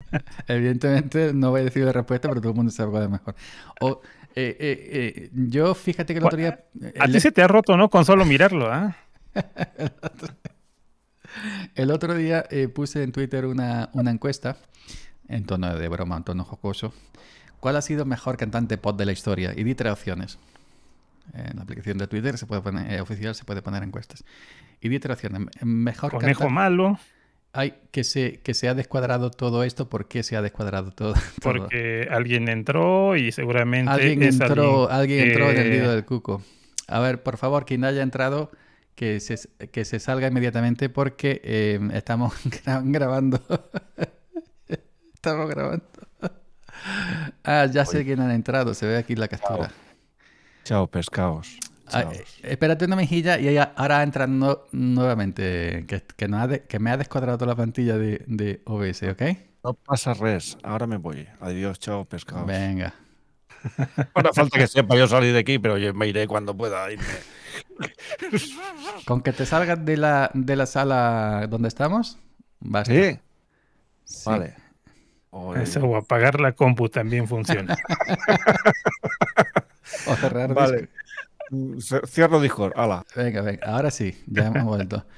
Evidentemente no voy a decir la respuesta, pero todo el mundo sabe cuál es mejor. Eh, eh, eh, yo fíjate que el otro día... A ti se te ha roto, ¿no? Con solo mirarlo, ¿ah? el, otro... día puse en Twitter una, encuesta, en tono de broma, en tono jocoso. ¿Cuál ha sido el mejor cantante pop de la historia? Y di tres opciones. En la aplicación de Twitter se puede poner, oficial se puede poner encuestas. Y di tres opciones. Mejor Conejo malo ay, que se, que se ha descuadrado todo esto, ¿por qué se ha descuadrado todo? Porque alguien entró y seguramente... Alguien entró, alguien, entró en el nido del cuco. A ver, por favor, quien haya entrado, que se, que se salga inmediatamente porque em, estamos grabando. estamos grabando. ah, ya sé quién han entrado, se ve aquí la captura. Chao, pescados. Ah, eh, espérate una mejilla y ahora entrando nuevamente, que, me ha descuadrado toda la plantilla de, OBS, ¿ok? No pasa res, ahora me voy. Adiós, chao, pescado. Venga. Ahora falta que sepa yo salir de aquí, pero yo me iré cuando pueda Con que te salgas de la, sala donde estamos, ¿Sí? sí. Vale. Eso, o apagar la compu también funciona. o cerrar vale cierro Discord, ala. Venga, venga, ahora sí, ya hemos vuelto.